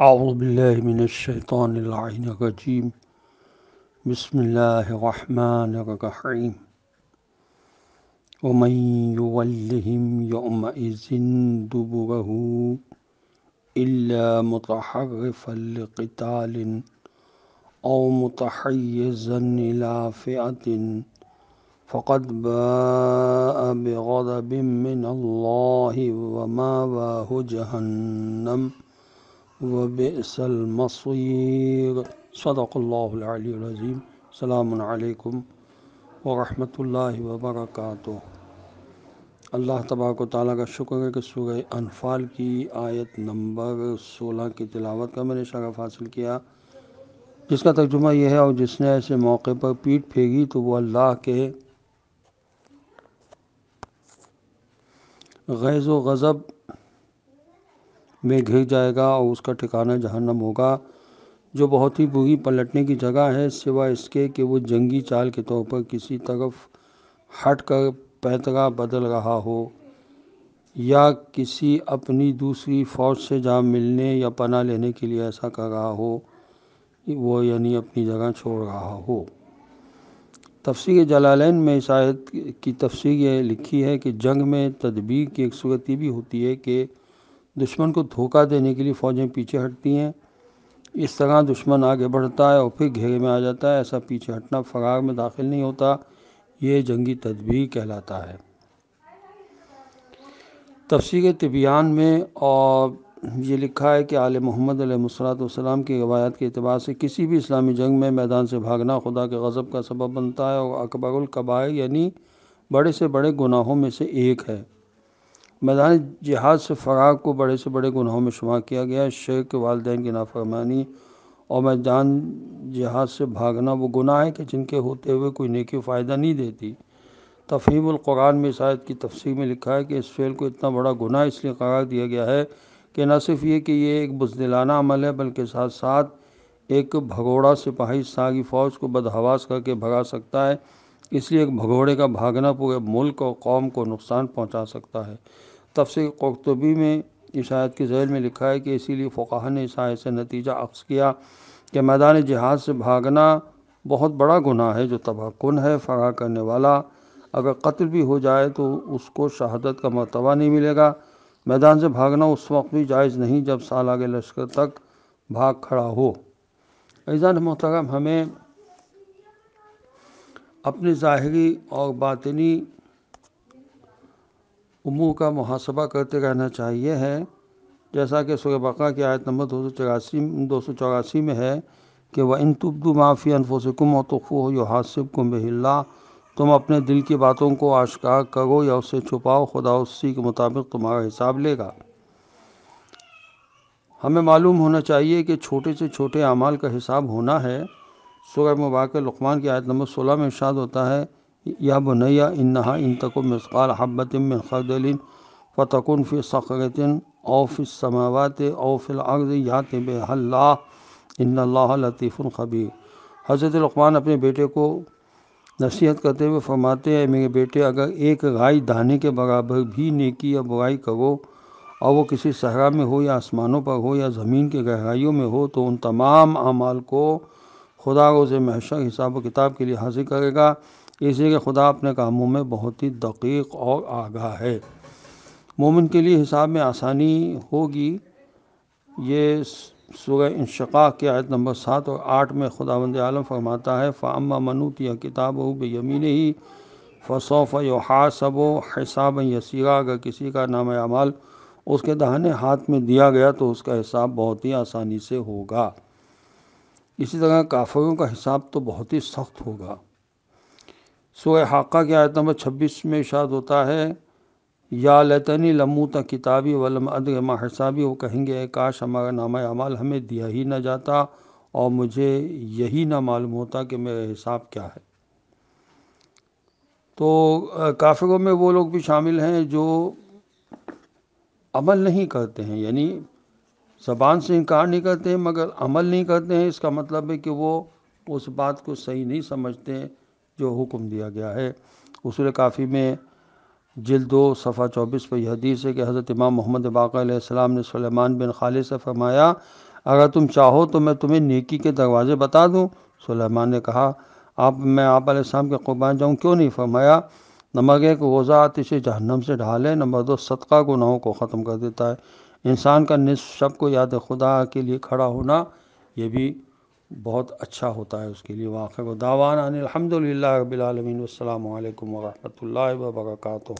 أعوذ بالله من الشيطان اللعين الرجيم بسم الله الرحمن الرحيم ومن يولهم يومئذ دبره إلا متحرفا لقتال أو متحيزا إلى فئة فقد باء بغضب من الله وماواه جهنم السلام عليكم ورحمة الله وبركاته अल्लाह तबाक ताली का शुक्र है कि सूर्य अनफाल की आयत नंबर सोलह की तिलावत का मैंने शरफ हासिल किया जिसका तर्जुमा यह है और जिसने ऐसे मौके पर पीठ फेंकी तो वो अल्लाह के गैज़ व गज़ब में घिर जाएगा और उसका ठिकाना जहन्नम होगा जो बहुत ही बुरी पलटने की जगह है सिवा इसके कि वो जंगी चाल के तौर पर किसी तरफ हट कर पैतरा बदल रहा हो या किसी अपनी दूसरी फौज से जा मिलने या पना लेने के लिए ऐसा कर रहा हो वो यानी अपनी जगह छोड़ रहा हो तफसीर जलालैन में शायद की तफसीर ये लिखी है कि जंग में तदबीर की एक सूरत भी होती है कि दुश्मन को धोखा देने के लिए फ़ौजें पीछे हटती हैं इस तरह दुश्मन आगे बढ़ता है और फिर घेरे में आ जाता है ऐसा पीछे हटना फरार में दाखिल नहीं होता ये जंगी तदबीर कहलाता है तफसीर तबियान में और ये लिखा है कि आल मोहम्मद सलाम की रवायत के अतबार से किसी भी इस्लामी जंग में मैदान से भागना खुदा के गज़ब का सबब बनता है और अकबर कबायर यानी बड़े से बड़े गुनाहों में से एक है मैदान जिहाद से फ़राग को बड़े से बड़े गुनाहों में शुमार किया गया है शेख के वालदे की नाफरमानी और मैदान जिहाद से भागना वो गुनाह है कि जिनके होते हुए कोई नेकी फ़ायदा नहीं देती तफहीमकुरान में शायद की तफसीर में लिखा है कि इस फेल को इतना बड़ा गुनाह इसलिए करार दिया गया है कि न सिर्फ ये कि ये एक बुजदिलाना अमल है बल्कि साथ साथ एक भगोड़ा सिपाही सागी फ़ौज को बदहवास करके भगा सकता है इसलिए एक भगोड़े का भागना पूरे मुल्क और कौम को नुकसान पहुंचा सकता है तफसर कुरतबी में इस आयत के जैल में लिखा है कि इसीलिए फ़ुकाह ने इस आयत से नतीजा अक्स किया कि मैदान जहाज से भागना बहुत बड़ा गुनाह है जो तबाहकुन है फरार करने वाला अगर कत्ल भी हो जाए तो उसको शहादत का मरतबा नहीं मिलेगा मैदान से भागना उस वक्त भी जायज़ नहीं जब साल आगे लश्कर तक भाग खड़ा हो ऐजान मोहतरम हमें अपनी ज़ाहरी और बातनी उमू का मुहासबा करते रहना चाहिए है जैसा कि सूर्य बका की आयत नंबर दो सौ चौरासी दो सौ चौरासी में है कि वह इन तुब्दु माफ़ी अनफोसकुम और हो यो हासिब कुम बहिल्ला तुम अपने दिल की बातों को आशकार करो या उसे छुपाओ खुदा उसी के मुताबिक तुम्हारा हिसाब लेगा हमें मालूम होना चाहिए कि छोटे से छोटे अमाल का हिसाब होना है सूर्य मुबाक लकमान की आयत नंबर सोलह में इशाद होता है या बनैया इन्हा इन तक मिसकाल हब्बतिम खदलिन फ़तकुन फ़ि सख़रतिन समावत औफ़िलर्ज़ या तब बेहल्ला लतीफ़ुल ख़बीर हज़रत लकमान अपने बेटे को नसीहत करते हुए फरमाते हैं मेरे बेटे अगर एक गाय दाने के बराबर भी नेकी या बुराई करो और वो किसी सहरा में हो या आसमानों पर हो या ज़मीन के गहराइयों में हो तो उन तमाम अमाल को खुदा रोज़ महशर हिसाब किताब के लिए हाजिर करेगा इसलिए कि खुदा अपने कामों में बहुत ही दक़ीक़ और आगाह है मोमिन के लिए हिसाब में आसानी होगी ये सुरह इंशक़ा के आयत नंबर सात और आठ में खुदावंद आलम फरमाता है फ़ाम मनूत या किताब हो ही फ़सौफ़ यहासब हिसाब यसीरा अगर किसी का नाम अमाल उसके दहाने हाथ में दिया गया तो उसका हिसाब बहुत ही आसानी से होगा इसी तरह काफ़रों का हिसाब तो बहुत ही सख्त होगा सोए हाका के आयत नंबर छब्बीस में इशाद होता है या लतनी लमूत किताबी वलम अदमा हिसाबी वो कहेंगे काश हमारा नामा अमाल हमें दिया ही ना जाता और मुझे यही ना मालूम होता कि मेरा हिसाब क्या है तो काफिरों में वो लोग भी शामिल हैं जो अमल नहीं करते हैं यानी ज़बान से इनकार नहीं करते हैं मगर अमल नहीं करते हैं इसका मतलब है कि वो उस बात को सही नहीं समझते हैं जो हुक्म दिया गया है उसूल काफ़ी में जिल दो सफ़ा चौबीस पर यह हदीस है कि हज़रत इमाम मोहम्मद बाक़ाम ने सलेमान बिन खालिद से फरमाया अगर तुम चाहो तो मैं तुम्हें नेकी के दरवाज़े बता दूँ सलेमान ने कहा आप मैं आप आसमाम के कुर्बान जाऊँ क्यों नहीं फरमाया नंबर एक वज़ा आतिश जहन्नम से ढाले नंबर दो सदका गुनाहों को ख़त्म कर देता है इंसान का निसफ शब को याद खुदा के लिए खड़ा होना ये भी बहुत अच्छा होता है उसके लिए वाक़ दावान अनिलहमदिल्ला रबालमीन अल्लाम वरहमल वर्का